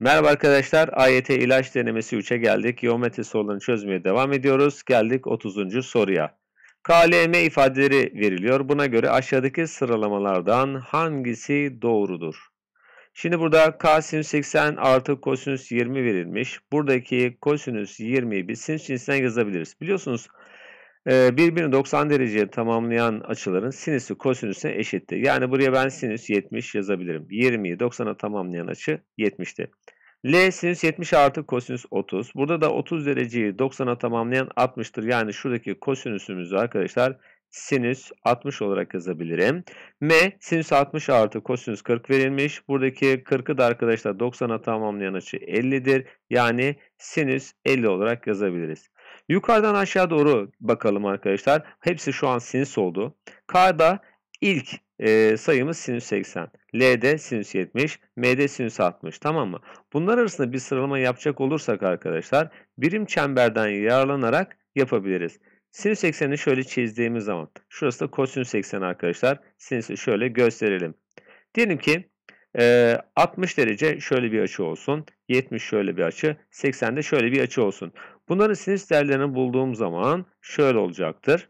Merhaba arkadaşlar. AYT ilaç denemesi 3'e geldik. Geometri sorularını çözmeye devam ediyoruz. Geldik 30. soruya. KLM ifadeleri veriliyor. Buna göre aşağıdaki sıralamalardan hangisi doğrudur? Şimdi burada k sin 80 artı kosinüs 20 verilmiş. Buradaki kosinüs 20'yi bir sin cinsinden yazabiliriz. Biliyorsunuz ee, birbirini 90 dereceye tamamlayan açıların sinüsü kosinüsüne eşittir. Yani buraya ben sinüs 70 yazabilirim. 20'yi 90'a tamamlayan açı 70'ti. L sinüs 70 artı kosinüs 30. Burada da 30 dereceyi 90'a tamamlayan 60'tır. Yani şuradaki kosinüsümüzü arkadaşlar sinüs 60 olarak yazabilirim. M sinüs 60 artı kosinüs 40 verilmiş. Buradaki 40'ı da arkadaşlar 90'a tamamlayan açı 50'dir. Yani sinüs 50 olarak yazabiliriz. Yukarıdan aşağı doğru bakalım arkadaşlar. Hepsi şu an sinüs oldu. K'da ilk e, sayımız sinüs 80. L'de sinüs 70. M'de sinüs 60. Tamam mı? Bunlar arasında bir sıralama yapacak olursak arkadaşlar birim çemberden yararlanarak yapabiliriz. Sinüs eksenini şöyle çizdiğimiz zaman şurası da kosinüs 80 arkadaşlar. Sinüsü şöyle gösterelim. Diyelim ki 60 e, derece şöyle bir açı olsun. 70 şöyle bir açı. 80 de şöyle bir açı olsun. Bunların sinüs değerlerini bulduğum zaman şöyle olacaktır.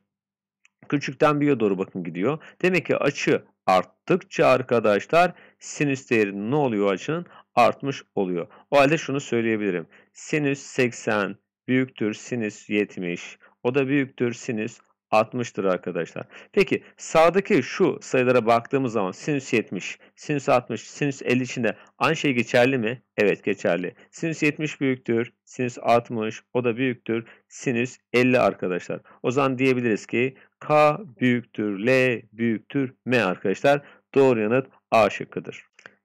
Küçükten büyüğe doğru bakın gidiyor. Demek ki açı arttıkça arkadaşlar sinüs değeri ne oluyor açının? Artmış oluyor. O halde şunu söyleyebilirim. Sinüs 80 büyüktür sinüs 70. O da büyüktür sinüs 60'tır arkadaşlar. Peki sağdaki şu sayılara baktığımız zaman sinüs 70, sinüs 60, sinüs 50 içinde aynı şey geçerli mi? Evet geçerli. Sinüs 70 büyüktür, sinüs 60 o da büyüktür, sinüs 50 arkadaşlar. O zaman diyebiliriz ki K büyüktür, L büyüktür, M arkadaşlar. Doğru yanıt A şıkkıdır.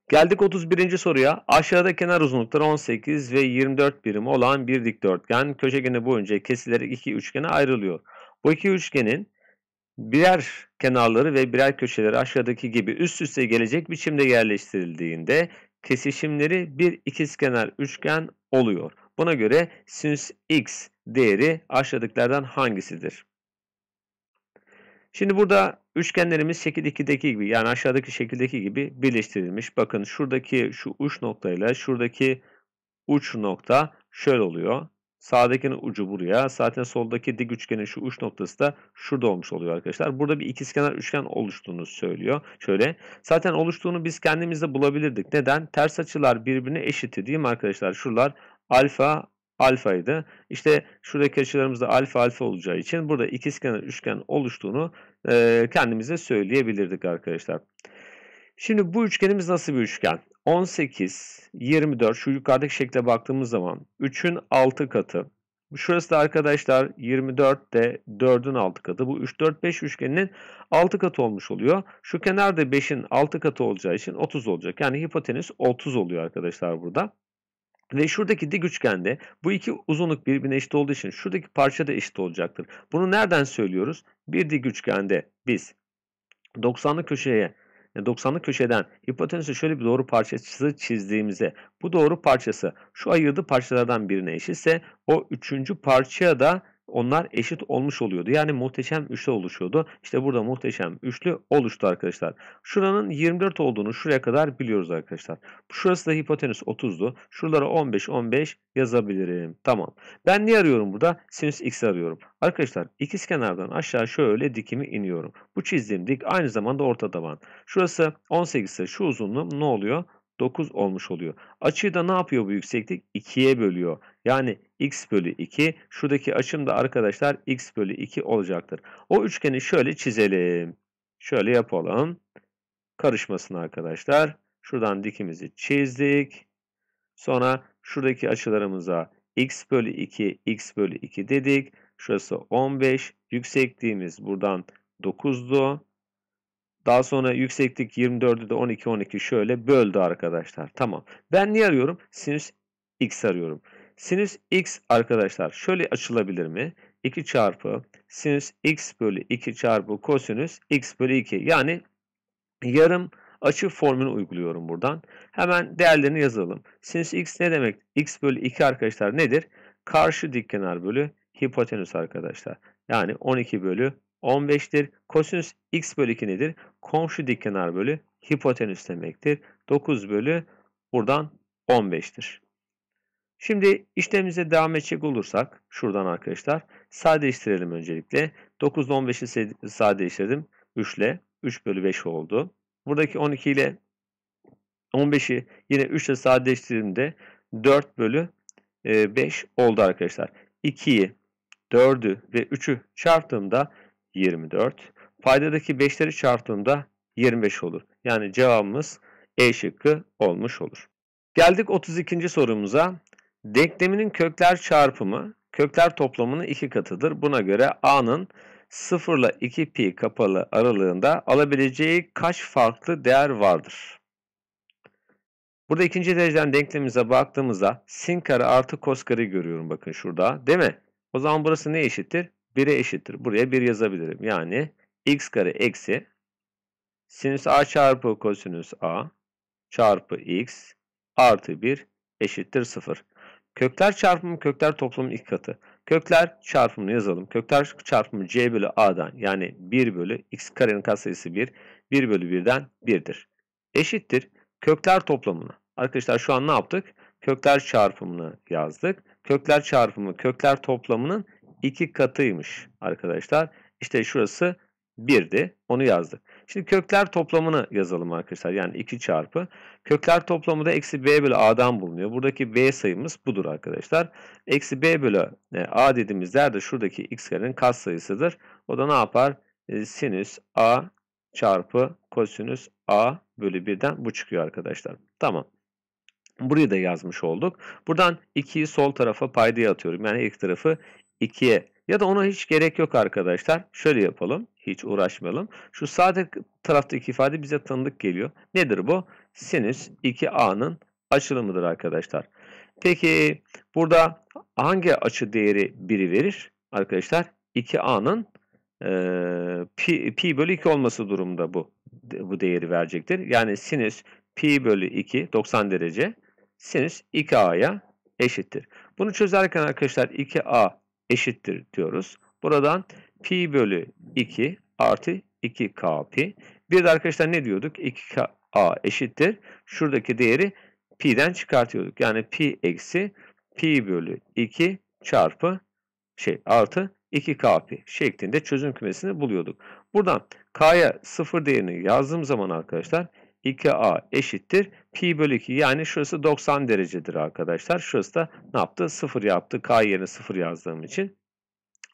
Geldik 31. soruya. Aşağıda kenar uzunlukları 18 ve 24 birim olan bir dikdörtgen köşegeni boyunca kesilerek iki üçgene ayrılıyor. Bu iki üçgenin birer kenarları ve birer köşeleri aşağıdaki gibi üst üste gelecek biçimde yerleştirildiğinde kesişimleri bir ikizkenar üçgen oluyor. Buna göre sinüs x değeri aşağıdakilerden hangisidir? Şimdi burada üçgenlerimiz şekil 2'deki gibi yani aşağıdaki şekildeki gibi birleştirilmiş. Bakın şuradaki şu uç noktayla şuradaki uç nokta şöyle oluyor. Sağdakinin ucu buraya. Zaten soldaki dik üçgenin şu uç noktası da şurada olmuş oluyor arkadaşlar. Burada bir ikizkenar üçgen oluştuğunu söylüyor. Şöyle. Zaten oluştuğunu biz kendimizde bulabilirdik. Neden? Ters açılar birbirine eşitti değil mi arkadaşlar? Şuralar alfa alfaydı. İşte şuradaki açılarımızda alfa alfa olacağı için burada ikizkenar üçgen oluştuğunu e, kendimize söyleyebilirdik arkadaşlar. Şimdi bu üçgenimiz nasıl bir üçgen? 18, 24 şu yukarıdaki şekle baktığımız zaman 3'ün 6 katı. Şurası da arkadaşlar 24 de 4'ün 6 katı. Bu 3, 4, 5 üçgeninin 6 katı olmuş oluyor. Şu kenar da 5'in 6 katı olacağı için 30 olacak. Yani hipotenüs 30 oluyor arkadaşlar burada. Ve şuradaki dik üçgende bu iki uzunluk birbirine eşit olduğu için şuradaki parça da eşit olacaktır. Bunu nereden söylüyoruz? Bir dik üçgende biz 90'lı köşeye 90'lık e, köşeden hipotenüsü şöyle bir doğru parçası çizdiğimizde bu doğru parçası şu ayırdığı parçalardan birine eşitse o üçüncü parçaya da onlar eşit olmuş oluyordu. Yani muhteşem üçlü oluşuyordu. İşte burada muhteşem üçlü oluştu arkadaşlar. Şuranın 24 olduğunu şuraya kadar biliyoruz arkadaşlar. Şurası da hipotenüs 30'du. Şuralara 15 15 yazabilirim. Tamam. Ben ne arıyorum burada? Sinüs x arıyorum. Arkadaşlar ikiz kenardan aşağı şöyle dikimi iniyorum. Bu çizdiğim dik aynı zamanda orta taban. Şurası 18 ise şu uzunluğum ne oluyor? 9 olmuş oluyor. Açıyı da ne yapıyor bu yükseklik? 2'ye bölüyor. Yani x bölü 2. Şuradaki açım da arkadaşlar x bölü 2 olacaktır. O üçgeni şöyle çizelim. Şöyle yapalım. Karışmasın arkadaşlar. Şuradan dikimizi çizdik. Sonra şuradaki açılarımıza x bölü 2, x bölü 2 dedik. Şurası 15. Yüksekliğimiz buradan 9'du. Daha sonra yükseklik 24'ü de 12 12 şöyle böldü arkadaşlar. Tamam. Ben niye arıyorum? Sinüs x arıyorum. Sinüs x arkadaşlar şöyle açılabilir mi? 2 çarpı sinüs x bölü 2 çarpı kosinüs x bölü 2. Yani yarım açı formülünü uyguluyorum buradan. Hemen değerlerini yazalım. Sinüs x ne demek? x bölü 2 arkadaşlar nedir? Karşı dik kenar bölü hipotenüs arkadaşlar. Yani 12 bölü 15'tir. Kosinüs x bölü 2 nedir? Komşu dik kenar bölü hipotenüs demektir. 9 bölü buradan 15'tir. Şimdi işlemimize devam edecek olursak şuradan arkadaşlar sadeleştirelim öncelikle. 9 ile 15'i sadeleştirdim 3 ile 3 bölü 5 oldu. Buradaki 12 ile 15'i yine 3 ile sadeleştirdiğimde 4 bölü 5 e, oldu arkadaşlar. 2'yi, 4'ü ve 3'ü çarptığımda 24. Fayda'daki 5'leri çarptığımda 25 olur. Yani cevabımız E şıkkı olmuş olur. Geldik 32. sorumuza. Denkleminin kökler çarpımı kökler toplamının iki katıdır. Buna göre A'nın 0 ile 2 pi kapalı aralığında alabileceği kaç farklı değer vardır? Burada ikinci dereceden denklemimize baktığımızda sin kare artı kos kare görüyorum bakın şurada değil mi? O zaman burası ne eşittir? 1'e eşittir. Buraya 1 yazabilirim. Yani x kare eksi sinüs a çarpı kosinüs a çarpı x artı 1 eşittir 0. Kökler çarpımı kökler toplamı iki katı. Kökler çarpımını yazalım. Kökler çarpımı c bölü a'dan yani 1 bölü x karenin katsayısı 1. 1 bölü 1'den 1'dir. Eşittir kökler toplamına. Arkadaşlar şu an ne yaptık? Kökler çarpımını yazdık. Kökler çarpımı kökler toplamının 2 katıymış arkadaşlar. İşte şurası 1'di. Onu yazdık. Şimdi kökler toplamını yazalım arkadaşlar. Yani 2 çarpı. Kökler toplamı da eksi b bölü a'dan bulunuyor. Buradaki b sayımız budur arkadaşlar. Eksi b bölü e, a dediğimiz de şuradaki x karenin kas sayısıdır. O da ne yapar? E, sinüs a çarpı kosinüs a bölü 1'den bu çıkıyor arkadaşlar. Tamam. Burayı da yazmış olduk. Buradan 2'yi sol tarafa paydaya atıyorum. Yani ilk tarafı 2'ye ya da ona hiç gerek yok arkadaşlar. Şöyle yapalım. Hiç uğraşmayalım. Şu sağ taraftaki ifade bize tanıdık geliyor. Nedir bu? Sinüs 2a'nın açılımıdır arkadaşlar. Peki burada hangi açı değeri 1'i verir? Arkadaşlar 2a'nın e, pi, pi bölü 2 olması durumda bu bu değeri verecektir. Yani sinüs pi bölü 2 90 derece sinüs 2a'ya eşittir. Bunu çözerken arkadaşlar 2a eşittir diyoruz. Buradan pi bölü 2 artı 2k pi. Bir de arkadaşlar ne diyorduk? 2k a eşittir. Şuradaki değeri pi'den çıkartıyorduk. Yani pi eksi pi bölü 2 çarpı şey artı 2k pi şeklinde çözüm kümesini buluyorduk. Buradan k'ya 0 değerini yazdığım zaman arkadaşlar 2A eşittir pi bölü 2 yani şurası 90 derecedir arkadaşlar. Şurası da ne yaptı? 0 yaptı. K yerine 0 yazdığım için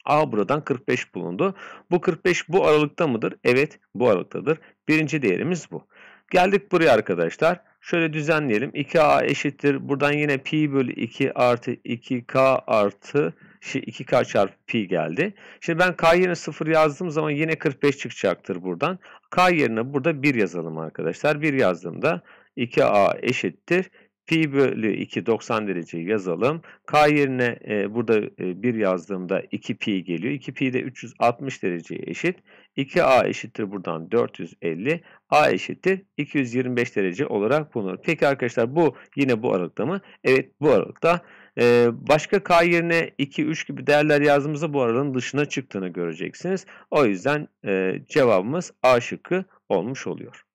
A buradan 45 bulundu. Bu 45 bu aralıkta mıdır? Evet bu aralıktadır. Birinci değerimiz bu. Geldik buraya arkadaşlar. Şöyle düzenleyelim. 2A eşittir. Buradan yine pi bölü 2 artı 2K artı 2K çarpı pi geldi. Şimdi ben K yerine 0 yazdığım zaman yine 45 çıkacaktır buradan. K yerine burada 1 yazalım arkadaşlar. 1 yazdığımda 2A eşittir. Pi bölü 2 90 dereceyi yazalım. K yerine e, burada e, 1 yazdığımda 2 pi geliyor. 2 pi de 360 dereceye eşit. 2A eşittir buradan 450. A eşittir 225 derece olarak bulunur. Peki arkadaşlar bu yine bu aralıkta mı? Evet bu aralıkta. Ee, başka K yerine 2-3 gibi değerler yazdığımızda bu aranın dışına çıktığını göreceksiniz. O yüzden e, cevabımız A şıkkı olmuş oluyor.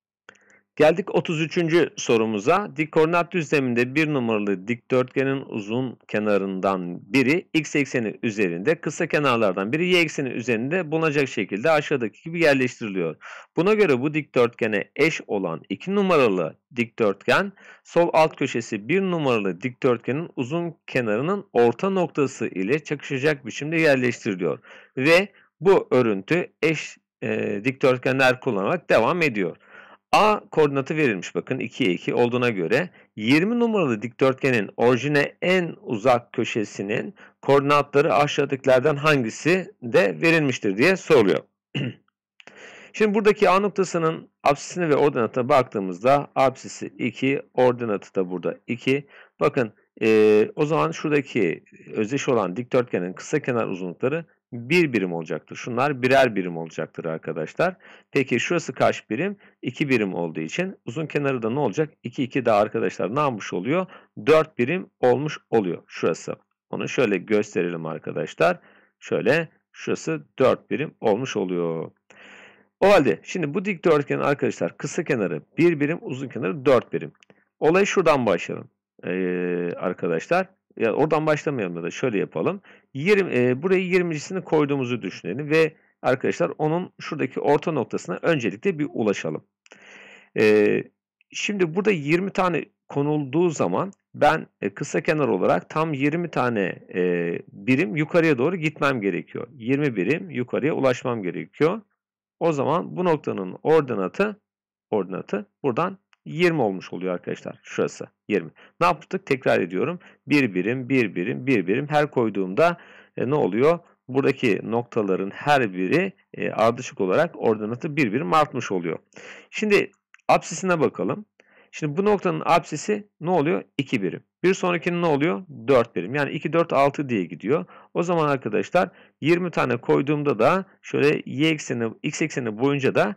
Geldik 33. sorumuza. Dik koordinat düzleminde bir numaralı dikdörtgenin uzun kenarından biri x ekseni üzerinde, kısa kenarlardan biri y ekseni üzerinde bulunacak şekilde aşağıdaki gibi yerleştiriliyor. Buna göre bu dikdörtgene eş olan 2 numaralı dikdörtgen sol alt köşesi bir numaralı dikdörtgenin uzun kenarının orta noktası ile çakışacak biçimde yerleştiriliyor. Ve bu örüntü eş e, dikdörtgenler kullanarak devam ediyor. A koordinatı verilmiş bakın 2'ye 2 olduğuna göre 20 numaralı dikdörtgenin orijine en uzak köşesinin koordinatları aşağıdakilerden hangisi de verilmiştir diye soruluyor. Şimdi buradaki A noktasının absisine ve ordinatına baktığımızda absisi 2, ordinatı da burada 2. Bakın e, o zaman şuradaki özdeş olan dikdörtgenin kısa kenar uzunlukları bir birim olacaktır. Şunlar birer birim olacaktır arkadaşlar. Peki şurası kaç birim? 2 birim olduğu için uzun kenarı da ne olacak? 2 2 daha arkadaşlar ne olmuş oluyor? 4 birim olmuş oluyor şurası. Onu şöyle gösterelim arkadaşlar. Şöyle şurası 4 birim olmuş oluyor. O halde şimdi bu dikdörtgen arkadaşlar kısa kenarı 1 birim uzun kenarı 4 birim. Olayı şuradan başlayalım ee, arkadaşlar ya oradan başlamayalım da şöyle yapalım. 20 e, buraya 20'sini koyduğumuzu düşünelim ve arkadaşlar onun şuradaki orta noktasına öncelikle bir ulaşalım. E, şimdi burada 20 tane konulduğu zaman ben e, kısa kenar olarak tam 20 tane e, birim yukarıya doğru gitmem gerekiyor. 20 birim yukarıya ulaşmam gerekiyor. O zaman bu noktanın ordinatı ordinatı buradan 20 olmuş oluyor arkadaşlar. Şurası 20. Ne yaptık? Tekrar ediyorum. Bir birim, bir birim, bir birim. Her koyduğumda e, ne oluyor? Buradaki noktaların her biri e, ardışık olarak ordinatı bir birim artmış oluyor. Şimdi absisine bakalım. Şimdi bu noktanın absisi ne oluyor? 2 birim. Bir sonrakinin ne oluyor? 4 birim. Yani 2, 4, 6 diye gidiyor. O zaman arkadaşlar 20 tane koyduğumda da şöyle y ekseni, x ekseni boyunca da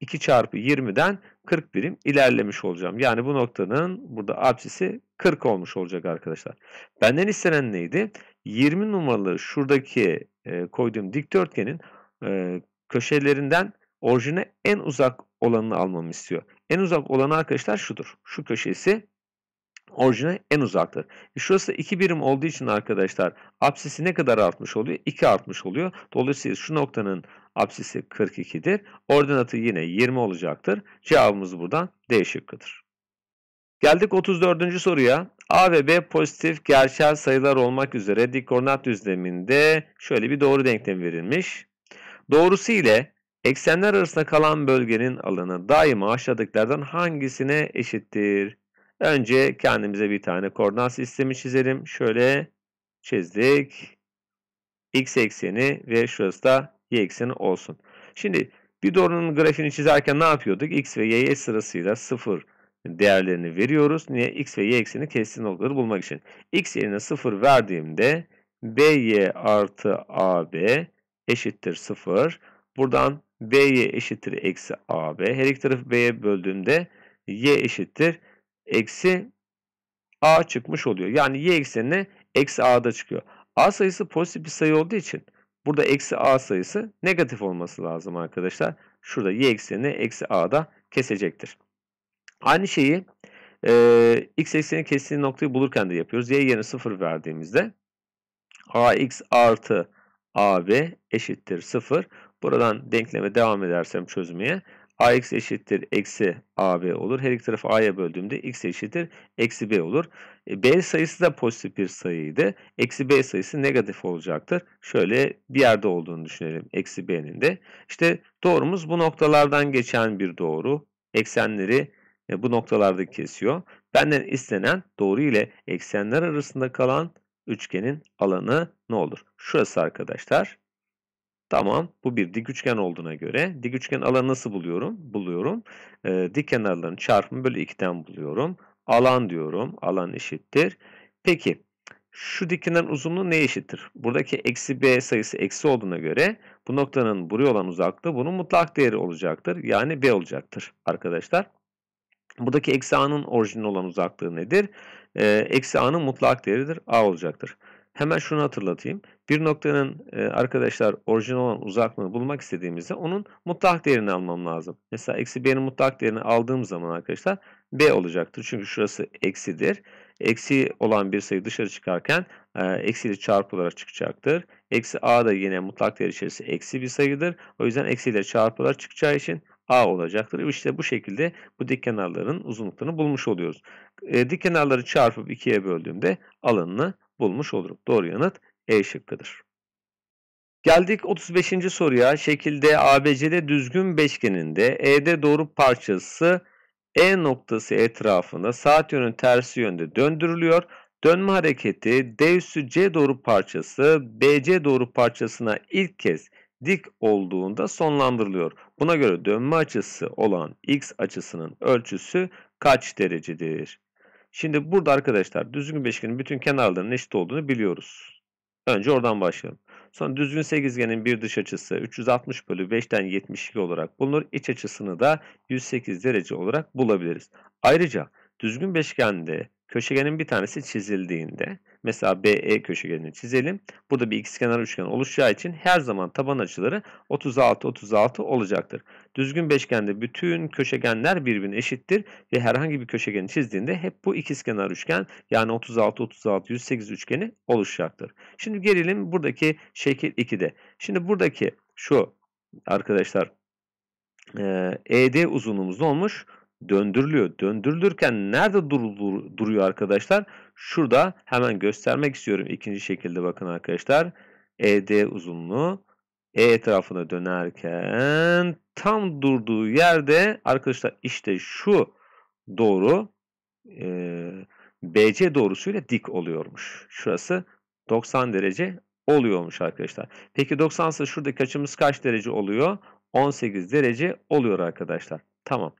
2 çarpı 20'den 40 birim ilerlemiş olacağım. Yani bu noktanın burada apsisi 40 olmuş olacak arkadaşlar. Benden istenen neydi? 20 numaralı şuradaki e, koyduğum dikdörtgenin e, köşelerinden orijine en uzak olanını almamı istiyor. En uzak olan arkadaşlar şudur. Şu köşesi orijine en uzaktır. E şurası 2 birim olduğu için arkadaşlar apsisi ne kadar artmış oluyor? 2 artmış oluyor. Dolayısıyla şu noktanın Apsisi 42'dir. Ordinatı yine 20 olacaktır. Cevabımız buradan D şıkkıdır. Geldik 34. soruya. A ve B pozitif gerçel sayılar olmak üzere dik koordinat düzleminde şöyle bir doğru denklem verilmiş. Doğrusu ile eksenler arasında kalan bölgenin alanı daima aşağıdakilerden hangisine eşittir? Önce kendimize bir tane koordinat sistemi çizelim. Şöyle çizdik. X ekseni ve şurası da y ekseni olsun. Şimdi bir doğrunun grafiğini çizerken ne yapıyorduk? X ve y'ye sırasıyla 0 değerlerini veriyoruz. Niye? X ve y ekseni kesişim noktaları bulmak için. X yerine 0 verdiğimde BY artı AB eşittir 0. Buradan BY eşittir eksi AB. Her iki tarafı B'ye böldüğümde Y eşittir eksi A çıkmış oluyor. Yani Y eksenine eksi A'da çıkıyor. A sayısı pozitif bir sayı olduğu için Burada eksi a sayısı negatif olması lazım arkadaşlar. Şurada y eksenini eksi a da kesecektir. Aynı şeyi e, x ekseni kestiği noktayı bulurken de yapıyoruz. Y yerine 0 verdiğimizde ax artı ab eşittir 0. Buradan denkleme devam edersem çözmeye ax eşittir eksi ab olur. Her iki tarafı a'ya böldüğümde x eşittir eksi b olur. E, b sayısı da pozitif bir sayıydı. Eksi b sayısı negatif olacaktır. Şöyle bir yerde olduğunu düşünelim. Eksi b'nin de. İşte doğrumuz bu noktalardan geçen bir doğru. Eksenleri e, bu noktalarda kesiyor. Benden istenen doğru ile eksenler arasında kalan üçgenin alanı ne olur? Şurası arkadaşlar. Tamam bu bir dik üçgen olduğuna göre dik üçgen alanı nasıl buluyorum? Buluyorum. E, dik kenarların çarpımı bölü 2'den buluyorum. Alan diyorum. Alan eşittir. Peki şu dik kenarın uzunluğu ne eşittir? Buradaki eksi b sayısı eksi olduğuna göre bu noktanın buraya olan uzaklığı bunun mutlak değeri olacaktır. Yani b olacaktır arkadaşlar. Buradaki eksi a'nın orijinal olan uzaklığı nedir? Ee, eksi a'nın mutlak değeridir. a olacaktır. Hemen şunu hatırlatayım. Bir noktanın e, arkadaşlar orijinal olan uzaklığını bulmak istediğimizde onun mutlak değerini almam lazım. Mesela eksi b'nin mutlak değerini aldığım zaman arkadaşlar b olacaktır. Çünkü şurası eksidir. Eksi olan bir sayı dışarı çıkarken e, eksiyle çarpılarak çıkacaktır. Eksi a da yine mutlak değer içerisi eksi bir sayıdır. O yüzden eksiyle çarpılarak çıkacağı için A olacaktır. İşte bu şekilde bu dik kenarların uzunluklarını bulmuş oluyoruz. E, dik kenarları çarpıp ikiye böldüğümde alanını bulmuş olurum. Doğru yanıt e şıkkıdır. Geldik 35. soruya. Şekilde ABC'de düzgün beşgeninde ED doğru parçası E noktası etrafında saat yönü tersi yönde döndürülüyor. Dönme hareketi D üssü C doğru parçası BC doğru parçasına ilk kez dik olduğunda sonlandırılıyor. Buna göre dönme açısı olan x açısının ölçüsü kaç derecedir? Şimdi burada arkadaşlar düzgün beşgenin bütün kenarlarının eşit olduğunu biliyoruz. Önce oradan başlayalım. Sonra düzgün sekizgenin bir dış açısı 360 bölü 5'ten 72 olarak bulunur. İç açısını da 108 derece olarak bulabiliriz. Ayrıca düzgün beşgende köşegenin bir tanesi çizildiğinde mesela BE köşegenini çizelim. Burada bir ikizkenar üçgen oluşacağı için her zaman taban açıları 36 36 olacaktır. Düzgün beşgende bütün köşegenler birbirine eşittir ve herhangi bir köşegeni çizdiğinde hep bu ikizkenar üçgen yani 36 36 108 üçgeni oluşacaktır. Şimdi gelelim buradaki şekil 2'de. Şimdi buradaki şu arkadaşlar ED e uzunluğumuz ne olmuş? döndürülüyor. Döndürülürken nerede dur, dur, duruyor arkadaşlar? Şurada hemen göstermek istiyorum. ikinci şekilde bakın arkadaşlar. ED uzunluğu E etrafına dönerken tam durduğu yerde arkadaşlar işte şu doğru e, BC doğrusuyla dik oluyormuş. Şurası 90 derece oluyormuş arkadaşlar. Peki 90 ise şuradaki açımız kaç derece oluyor? 18 derece oluyor arkadaşlar. Tamam.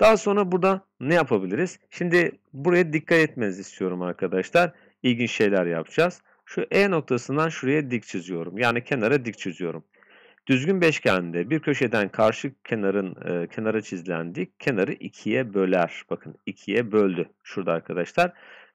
Daha sonra burada ne yapabiliriz? Şimdi buraya dikkat etmenizi istiyorum arkadaşlar. İlginç şeyler yapacağız. Şu E noktasından şuraya dik çiziyorum. Yani kenara dik çiziyorum. Düzgün beşgende bir köşeden karşı kenarın e, kenara çizilen dik kenarı ikiye böler. Bakın ikiye böldü şurada arkadaşlar.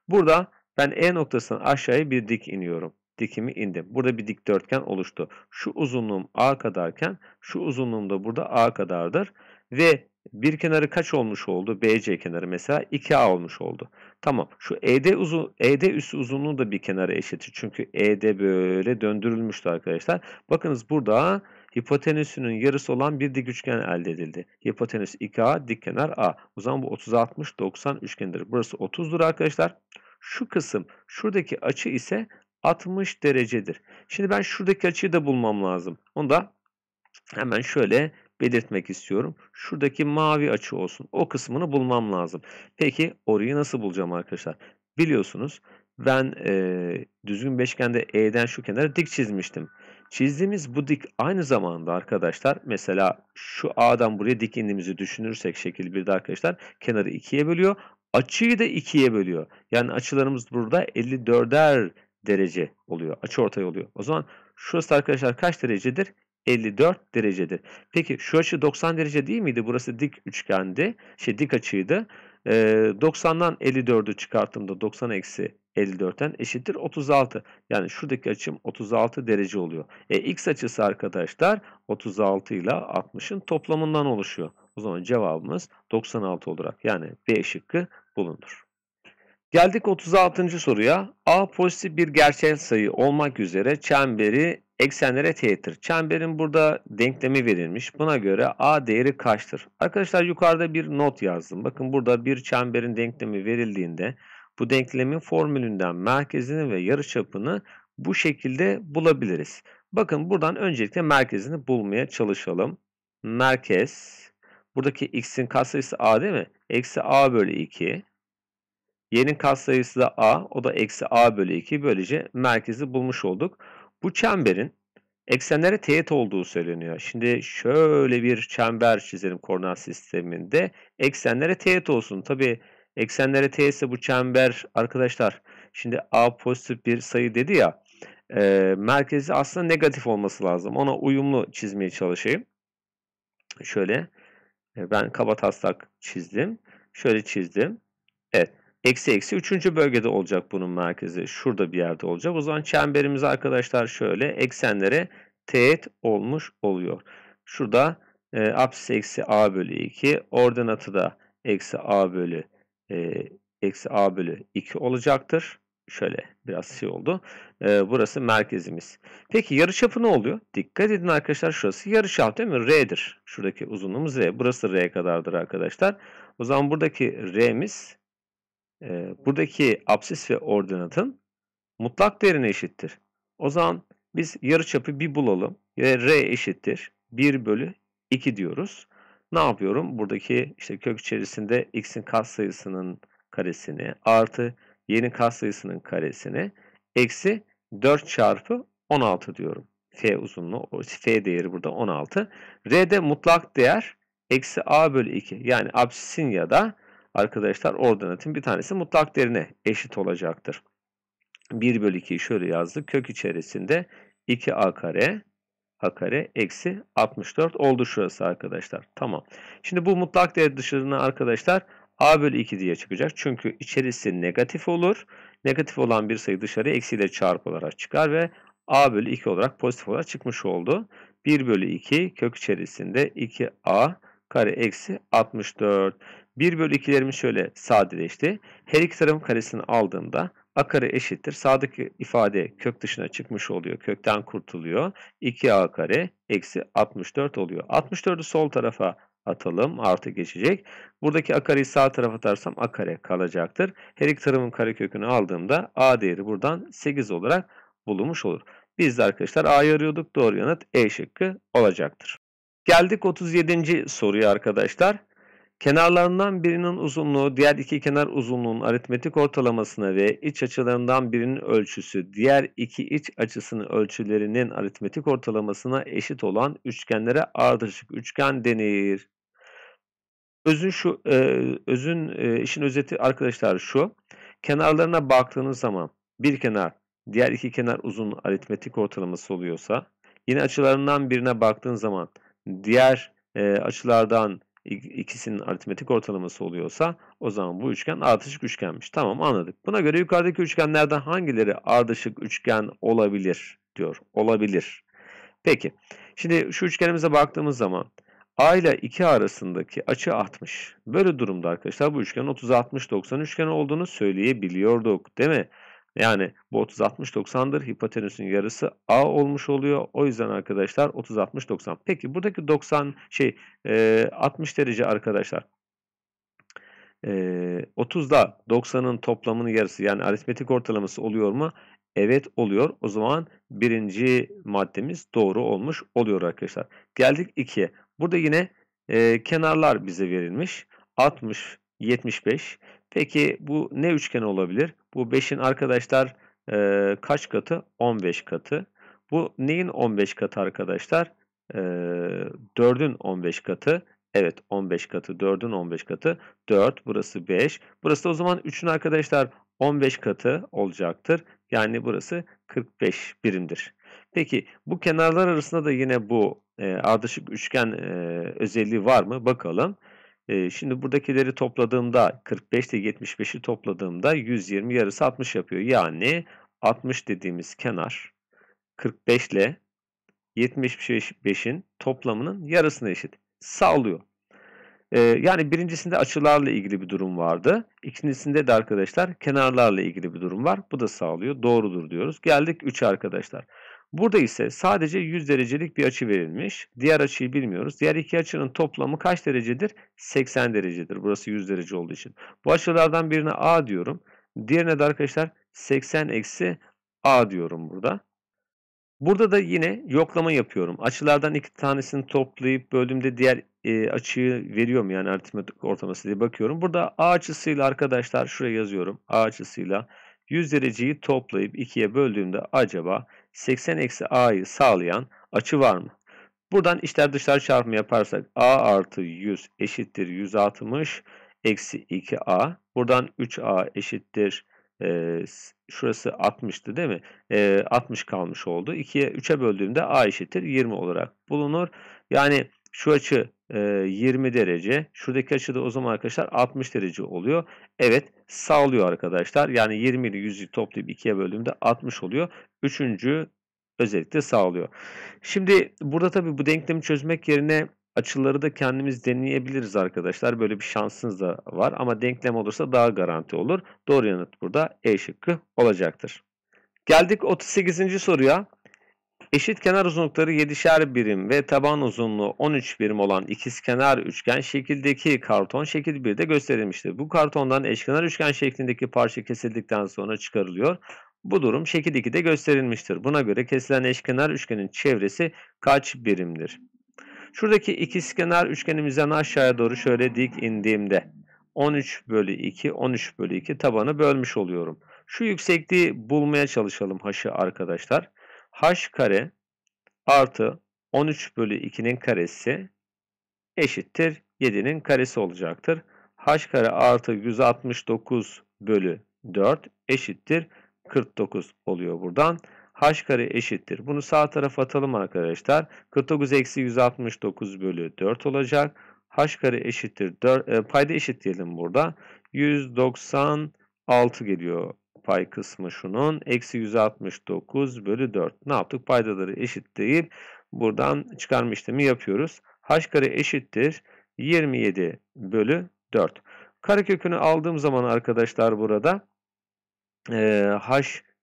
Burada ben E noktasından aşağıya bir dik iniyorum. Dikimi indim. Burada bir dikdörtgen oluştu. Şu uzunluğum A kadarken şu uzunluğum da burada A kadardır. Ve bir kenarı kaç olmuş oldu? BC kenarı mesela 2A olmuş oldu. Tamam. Şu ED uzun ED üstü uzunluğu da bir kenara eşittir. Çünkü ED böyle döndürülmüştü arkadaşlar. Bakınız burada hipotenüsünün yarısı olan bir dik üçgen elde edildi. Hipotenüs 2A, dik kenar A. O zaman bu 30 60 90 üçgendir. Burası 30'dur arkadaşlar. Şu kısım, şuradaki açı ise 60 derecedir. Şimdi ben şuradaki açıyı da bulmam lazım. Onu da hemen şöyle belirtmek istiyorum. Şuradaki mavi açı olsun. O kısmını bulmam lazım. Peki orayı nasıl bulacağım arkadaşlar? Biliyorsunuz ben e, düzgün beşgende E'den şu kenara dik çizmiştim. Çizdiğimiz bu dik aynı zamanda arkadaşlar mesela şu A'dan buraya dik indiğimizi düşünürsek şekil bir 1'de arkadaşlar kenarı ikiye bölüyor. Açıyı da ikiye bölüyor. Yani açılarımız burada 54'er derece oluyor. Açı ortaya oluyor. O zaman şurası arkadaşlar kaç derecedir? 54 derecedir. Peki şu açı 90 derece değil miydi? Burası dik üçgendi. Şey dik açıydı. E, 90'dan 54'ü çıkarttığımda 90 eksi 54'ten eşittir 36. Yani şuradaki açım 36 derece oluyor. E, x açısı arkadaşlar 36 ile 60'ın toplamından oluşuyor. O zaman cevabımız 96 olarak yani B şıkkı bulunur. Geldik 36. soruya. A pozitif bir gerçel sayı olmak üzere çemberi eksenlere teğettir. Çemberin burada denklemi verilmiş. Buna göre A değeri kaçtır? Arkadaşlar yukarıda bir not yazdım. Bakın burada bir çemberin denklemi verildiğinde bu denklemin formülünden merkezini ve yarıçapını bu şekilde bulabiliriz. Bakın buradan öncelikle merkezini bulmaya çalışalım. Merkez. Buradaki x'in katsayısı a değil mi? Eksi a bölü 2. Y'nin katsayısı da a. O da eksi a bölü 2. Böylece merkezi bulmuş olduk. Bu çemberin eksenlere teğet olduğu söyleniyor. Şimdi şöyle bir çember çizelim koordinat sisteminde. Eksenlere teğet olsun. Tabi eksenlere teğetse bu çember arkadaşlar şimdi A pozitif bir sayı dedi ya e, merkezi aslında negatif olması lazım. Ona uyumlu çizmeye çalışayım. Şöyle e, ben kaba taslak çizdim. Şöyle çizdim. Evet. Eksi eksi üçüncü bölgede olacak bunun merkezi. Şurada bir yerde olacak. O zaman çemberimiz arkadaşlar şöyle eksenlere teğet olmuş oluyor. Şurada e, apsis eksi a bölü 2. Ordinatı da eksi a bölü e, eksi a bölü 2 olacaktır. Şöyle biraz şey oldu. E, burası merkezimiz. Peki yarıçapı ne oluyor? Dikkat edin arkadaşlar şurası yarıçap değil mi? R'dir. Şuradaki uzunluğumuz R. Burası R kadardır arkadaşlar. O zaman buradaki R'miz e, buradaki absis ve ordinatın mutlak değerine eşittir. O zaman biz yarıçapı bir bulalım ve R eşittir 1 bölü 2 diyoruz. Ne yapıyorum? Buradaki işte kök içerisinde x'in katsayısının karesini artı yeni katsayısının karesini eksi 4 çarpı 16 diyorum. F uzunluğu, F değeri burada 16. R'de mutlak değer eksi a bölü 2. Yani absisin ya da arkadaşlar ordinatın bir tanesi mutlak değerine eşit olacaktır. 1 bölü 2'yi şöyle yazdık. Kök içerisinde 2a kare a kare eksi 64 oldu şurası arkadaşlar. Tamam. Şimdi bu mutlak değer dışına arkadaşlar a bölü 2 diye çıkacak. Çünkü içerisi negatif olur. Negatif olan bir sayı dışarı eksiyle çarp olarak çıkar ve a bölü 2 olarak pozitif olarak çıkmış oldu. 1 bölü 2 kök içerisinde 2a kare eksi 64. 1 bölü 2'lerimiz şöyle sadeleşti. Her iki tarafın karesini aldığımda a kare eşittir. Sağdaki ifade kök dışına çıkmış oluyor. Kökten kurtuluyor. 2a kare eksi 64 oluyor. 64'ü sol tarafa atalım. Artı geçecek. Buradaki a kareyi sağ tarafa atarsam a kare kalacaktır. Her iki tarafın kökünü aldığımda a değeri buradan 8 olarak bulunmuş olur. Biz de arkadaşlar a'yı arıyorduk. Doğru yanıt E şıkkı olacaktır. Geldik 37. soruya arkadaşlar. Kenarlarından birinin uzunluğu diğer iki kenar uzunluğunun aritmetik ortalamasına ve iç açılarından birinin ölçüsü diğer iki iç açısının ölçülerinin aritmetik ortalamasına eşit olan üçgenlere ardışık üçgen denir. Özün şu e, özün e, işin özeti arkadaşlar şu. Kenarlarına baktığınız zaman bir kenar diğer iki kenar uzun aritmetik ortalaması oluyorsa yine açılarından birine baktığın zaman diğer e, açılardan ikisinin aritmetik ortalaması oluyorsa o zaman bu üçgen ardışık üçgenmiş. Tamam anladık. Buna göre yukarıdaki üçgenlerden hangileri ardışık üçgen olabilir diyor. Olabilir. Peki. Şimdi şu üçgenimize baktığımız zaman A ile 2 arasındaki açı 60. Böyle durumda arkadaşlar bu üçgen 30 60 90 üçgen olduğunu söyleyebiliyorduk değil mi? Yani bu 30-60-90'dır. Hipotenüsün yarısı A olmuş oluyor. O yüzden arkadaşlar 30-60-90. Peki buradaki 90 şey e, 60 derece arkadaşlar. E, 30'da 90'ın toplamının yarısı yani aritmetik ortalaması oluyor mu? Evet oluyor. O zaman birinci maddemiz doğru olmuş oluyor arkadaşlar. Geldik 2'ye. Burada yine e, kenarlar bize verilmiş. 60, 75. Peki bu ne üçgen olabilir? Bu 5'in arkadaşlar e, kaç katı? 15 katı. Bu neyin 15 katı arkadaşlar? E, 4'ün 15 katı. Evet 15 katı 4'ün 15 katı 4 burası 5 burası da o zaman 3'ün arkadaşlar 15 katı olacaktır. Yani burası 45 birimdir. Peki bu kenarlar arasında da yine bu e, ardışık üçgen e, özelliği var mı bakalım. E, şimdi buradakileri topladığımda 45 ile 75'i topladığımda 120 yarısı 60 yapıyor. Yani 60 dediğimiz kenar 45 ile 75'in toplamının yarısına eşit. Sağlıyor. Ee, yani birincisinde açılarla ilgili bir durum vardı. İkincisinde de arkadaşlar kenarlarla ilgili bir durum var. Bu da sağlıyor. Doğrudur diyoruz. Geldik 3 arkadaşlar. Burada ise sadece 100 derecelik bir açı verilmiş. Diğer açıyı bilmiyoruz. Diğer iki açının toplamı kaç derecedir? 80 derecedir. Burası 100 derece olduğu için. Bu açılardan birine A diyorum. Diğerine de arkadaşlar 80 eksi A diyorum burada. Burada da yine yoklama yapıyorum. Açılardan iki tanesini toplayıp böldüğümde diğer e, açıyı veriyor mu yani aritmetik ortalaması diye bakıyorum. Burada A açısıyla arkadaşlar şuraya yazıyorum. A açısıyla 100 dereceyi toplayıp ikiye böldüğümde acaba 80 eksi a'yı sağlayan açı var mı? Buradan içler dışlar çarpımı yaparsak a artı 100 eşittir 160 eksi 2a. Buradan 3a eşittir e, şurası 60'tı değil mi? E, 60 kalmış oldu. 2'ye 3'e böldüğümde a eşittir 20 olarak bulunur. Yani şu açı 20 e, derece. Şuradaki açı da o zaman arkadaşlar 60 derece oluyor. Evet sağlıyor arkadaşlar. Yani 20 ile 100'ü toplayıp ikiye böldüğümde 60 oluyor. Üçüncü özellikle sağlıyor. Şimdi burada tabii bu denklemi çözmek yerine açıları da kendimiz deneyebiliriz arkadaşlar. Böyle bir şansınız da var ama denklem olursa daha garanti olur. Doğru yanıt burada E şıkkı olacaktır. Geldik 38. soruya. Eşit kenar uzunlukları 7'şer birim ve taban uzunluğu 13 birim olan ikizkenar üçgen şekildeki karton şekil 1'de gösterilmiştir. Bu kartondan eşkenar üçgen şeklindeki parça kesildikten sonra çıkarılıyor. Bu durum şekil 2'de gösterilmiştir. Buna göre kesilen eşkenar üçgenin çevresi kaç birimdir? Şuradaki ikizkenar üçgenimizden aşağıya doğru şöyle dik indiğimde 13 bölü 2, 13 bölü 2 tabanı bölmüş oluyorum. Şu yüksekliği bulmaya çalışalım haşı arkadaşlar h kare artı 13 bölü 2'nin karesi eşittir 7'nin karesi olacaktır. h kare artı 169 bölü 4 eşittir 49 oluyor buradan. h kare eşittir. Bunu sağ tarafa atalım arkadaşlar. 49 eksi 169 bölü 4 olacak. h kare eşittir. 4, e, payda eşit diyelim burada. 196 geliyor pay kısmı şunun. Eksi 169 bölü 4. Ne yaptık? Paydaları eşitleyip buradan çıkarma işlemi yapıyoruz. h kare eşittir 27 bölü 4. Karekökünü aldığım zaman arkadaşlar burada e, h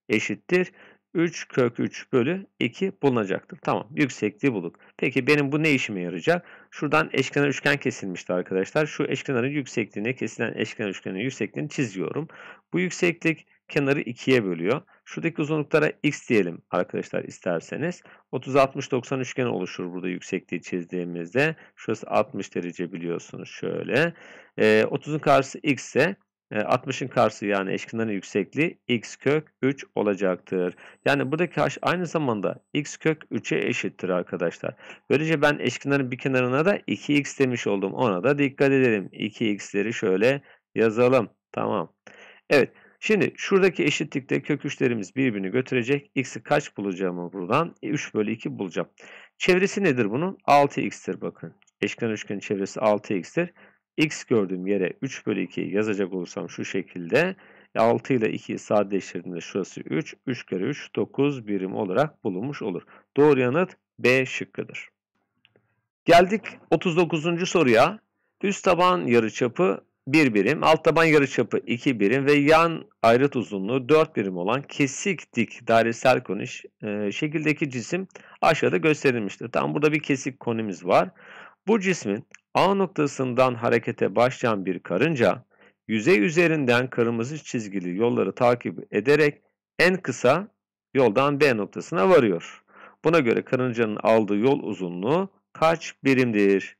eşittir 3 kök 3 bölü 2 bulunacaktır. Tamam yüksekliği bulduk. Peki benim bu ne işime yarayacak? Şuradan eşkenar üçgen kesilmişti arkadaşlar. Şu eşkenarın yüksekliğine kesilen eşkenar üçgenin yüksekliğini çiziyorum. Bu yükseklik kenarı ikiye bölüyor. Şuradaki uzunluklara x diyelim arkadaşlar isterseniz. 30-60-90 üçgen oluşur burada yüksekliği çizdiğimizde. Şurası 60 derece biliyorsunuz şöyle. E, ee, 30'un karşısı x ise 60'ın e, karşısı yani eşkenarın yüksekliği x kök 3 olacaktır. Yani buradaki h aynı zamanda x kök 3'e eşittir arkadaşlar. Böylece ben eşkenarın bir kenarına da 2x demiş oldum. Ona da dikkat edelim. 2x'leri şöyle yazalım. Tamam. Evet Şimdi şuradaki eşitlikte kök 3'lerimiz birbirini götürecek. X'i kaç bulacağımı buradan? E, 3 bölü 2 bulacağım. Çevresi nedir bunun? 6x'tir bakın. Eşkenar üçgenin çevresi 6x'tir. X gördüğüm yere 3 bölü 2 yazacak olursam şu şekilde. 6 e, ile 2'yi sadeleştirdiğimde şurası 3. 3 kere 3 9 birim olarak bulunmuş olur. Doğru yanıt B şıkkıdır. Geldik 39. soruya. Üst taban yarıçapı 1 birim, alt taban yarıçapı 2 birim ve yan ayrıt uzunluğu 4 birim olan kesik dik dairesel konuş e, şekildeki cisim aşağıda gösterilmiştir. Tam burada bir kesik konimiz var. Bu cismin A noktasından harekete başlayan bir karınca yüzey üzerinden kırmızı çizgili yolları takip ederek en kısa yoldan B noktasına varıyor. Buna göre karıncanın aldığı yol uzunluğu kaç birimdir?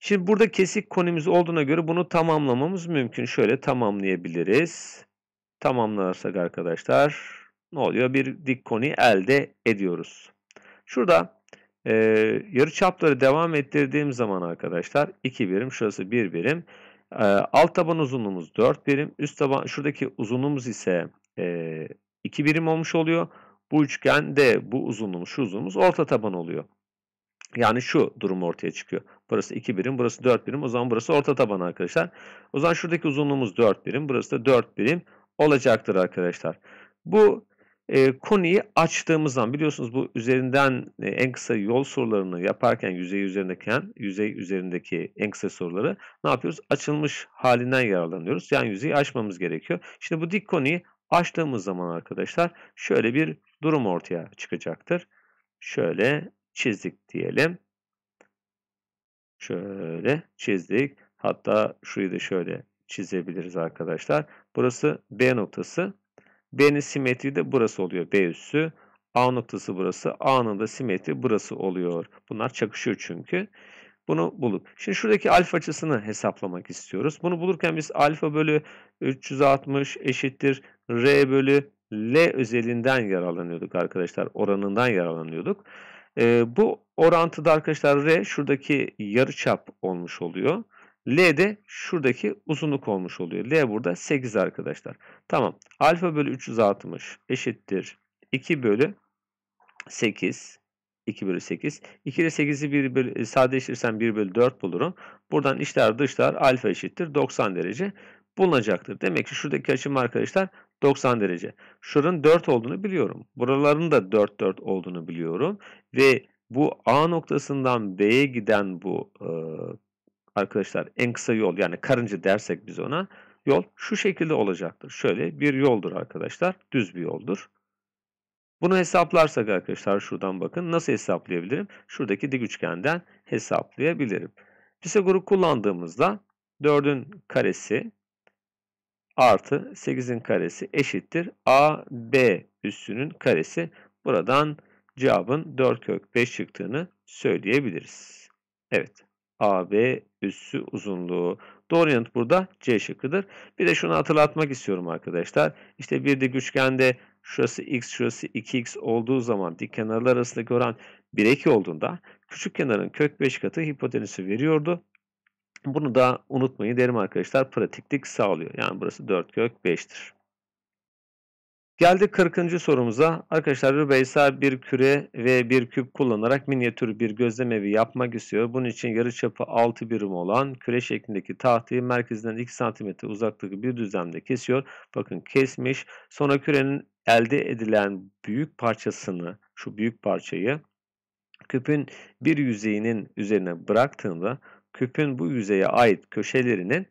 Şimdi burada kesik konimiz olduğuna göre bunu tamamlamamız mümkün. Şöyle tamamlayabiliriz. Tamamlarsak arkadaşlar ne oluyor? Bir dik koni elde ediyoruz. Şurada e, yarı çapları devam ettirdiğim zaman arkadaşlar 2 birim şurası 1 birim. E, alt taban uzunluğumuz 4 birim. Üst taban şuradaki uzunluğumuz ise e, birim olmuş oluyor. Bu üçgen de bu uzunluğumuz şu uzunluğumuz orta taban oluyor. Yani şu durum ortaya çıkıyor. Burası 2 birim, burası 4 birim. O zaman burası orta taban arkadaşlar. O zaman şuradaki uzunluğumuz 4 birim, burası da 4 birim olacaktır arkadaşlar. Bu e, konuyu açtığımız zaman biliyorsunuz bu üzerinden e, en kısa yol sorularını yaparken yüzey üzerindekiken yüzey üzerindeki en kısa soruları ne yapıyoruz? Açılmış halinden yararlanıyoruz. Yani yüzeyi açmamız gerekiyor. Şimdi bu dik koniyi açtığımız zaman arkadaşlar şöyle bir durum ortaya çıkacaktır. Şöyle çizdik diyelim. Şöyle çizdik. Hatta şurayı da şöyle çizebiliriz arkadaşlar. Burası B noktası. B'nin simetriği de burası oluyor. B üssü. A noktası burası. A'nın da simetri burası oluyor. Bunlar çakışıyor çünkü. Bunu bulduk. Şimdi şuradaki alfa açısını hesaplamak istiyoruz. Bunu bulurken biz alfa bölü 360 eşittir R bölü L özelinden yararlanıyorduk arkadaşlar. Oranından yararlanıyorduk. Ee, bu Orantıda arkadaşlar R şuradaki yarıçap olmuş oluyor. L de şuradaki uzunluk olmuş oluyor. L burada 8 arkadaşlar. Tamam. Alfa bölü 360 eşittir 2 bölü 8. 2 bölü 8. 2 ile 8'i 1 e, bölü, sadeleştirirsem 1 bölü 4 bulurum. Buradan içler dışlar alfa eşittir 90 derece bulunacaktır. Demek ki şuradaki açım arkadaşlar 90 derece. Şuranın 4 olduğunu biliyorum. Buraların da 4 4 olduğunu biliyorum. Ve bu A noktasından B'ye giden bu e, arkadaşlar en kısa yol yani karınca dersek biz ona yol şu şekilde olacaktır. Şöyle bir yoldur arkadaşlar. Düz bir yoldur. Bunu hesaplarsak arkadaşlar şuradan bakın nasıl hesaplayabilirim? Şuradaki dik üçgenden hesaplayabilirim. Pisagor'u kullandığımızda 4'ün karesi artı 8'in karesi eşittir. A, B üssünün karesi. Buradan cevabın 4 kök 5 çıktığını söyleyebiliriz. Evet. AB üssü uzunluğu. Doğru yanıt burada C şıkkıdır. Bir de şunu hatırlatmak istiyorum arkadaşlar. İşte bir dik üçgende şurası x şurası 2x olduğu zaman dik kenarlar arasındaki oran 1'e 2 olduğunda küçük kenarın kök 5 katı hipotenüsü veriyordu. Bunu da unutmayın derim arkadaşlar pratiklik sağlıyor. Yani burası 4 kök 5'tir. Geldik 40. sorumuza. Arkadaşlar Rübeysa bir küre ve bir küp kullanarak minyatür bir gözlemevi yapmak istiyor. Bunun için yarıçapı 6 birim olan küre şeklindeki tahtayı merkezinden 2 cm uzaklık bir düzlemde kesiyor. Bakın kesmiş. Sonra kürenin elde edilen büyük parçasını, şu büyük parçayı küpün bir yüzeyinin üzerine bıraktığında küpün bu yüzeye ait köşelerinin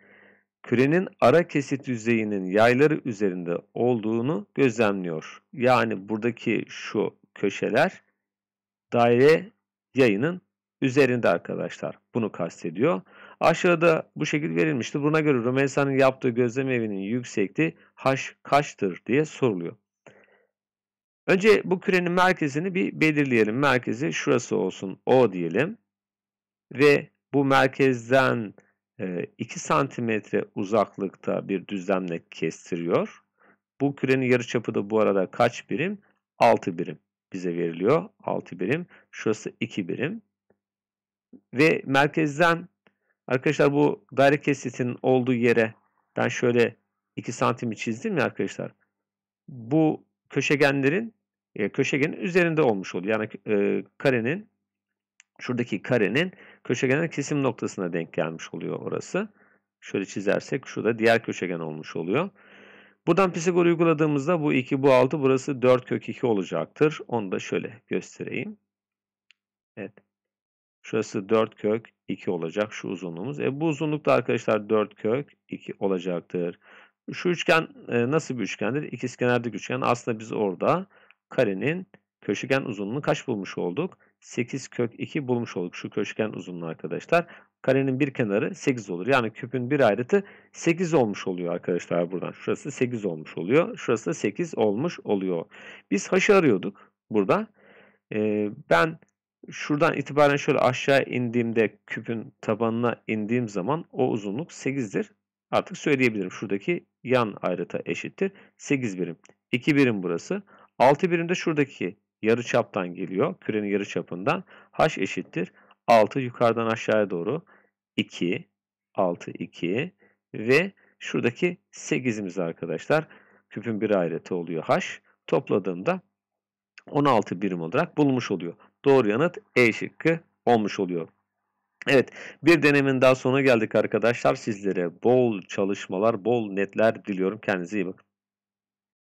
kürenin ara kesit yüzeyinin yayları üzerinde olduğunu gözlemliyor. Yani buradaki şu köşeler daire yayının üzerinde arkadaşlar. Bunu kastediyor. Aşağıda bu şekilde verilmişti. Buna göre Römeysa'nın yaptığı gözlem evinin yüksekliği h kaçtır diye soruluyor. Önce bu kürenin merkezini bir belirleyelim. Merkezi şurası olsun O diyelim. Ve bu merkezden 2 ee, santimetre uzaklıkta bir düzlemle kestiriyor. Bu kürenin yarıçapı da bu arada kaç birim? 6 birim bize veriliyor. 6 birim. Şurası 2 birim. Ve merkezden arkadaşlar bu daire kesitinin olduğu yere ben şöyle 2 santimi çizdim ya arkadaşlar. Bu köşegenlerin e, köşegenin üzerinde olmuş oluyor. Yani e, karenin şuradaki karenin köşegenin kesim noktasına denk gelmiş oluyor orası. Şöyle çizersek şu da diğer köşegen olmuş oluyor. Buradan Pisagor uyguladığımızda bu 2 bu 6 burası 4 kök 2 olacaktır. Onu da şöyle göstereyim. Evet. Şurası 4 kök 2 olacak şu uzunluğumuz. E bu uzunlukta arkadaşlar 4 kök 2 olacaktır. Şu üçgen e, nasıl bir üçgendir? İkizkenar dik üçgen. Aslında biz orada karenin köşegen uzunluğunu kaç bulmuş olduk? 8 kök 2 bulmuş olduk şu köşgen uzunluğu arkadaşlar. Karenin bir kenarı 8 olur. Yani küpün bir ayrıtı 8 olmuş oluyor arkadaşlar buradan. Şurası 8 olmuş oluyor. Şurası da 8 olmuş oluyor. Biz haşı arıyorduk burada. Ee, ben şuradan itibaren şöyle aşağı indiğimde küpün tabanına indiğim zaman o uzunluk 8'dir. Artık söyleyebilirim. Şuradaki yan ayrıta eşittir. 8 birim. 2 birim burası. 6 birim de şuradaki yarı çaptan geliyor. Kürenin yarı çapından. H eşittir. 6 yukarıdan aşağıya doğru. 2, 6, 2 ve şuradaki 8'imiz arkadaşlar. Küpün bir ayreti oluyor H. Topladığımda 16 birim olarak bulmuş oluyor. Doğru yanıt E şıkkı olmuş oluyor. Evet bir denemin daha sonuna geldik arkadaşlar. Sizlere bol çalışmalar, bol netler diliyorum. Kendinize iyi bakın.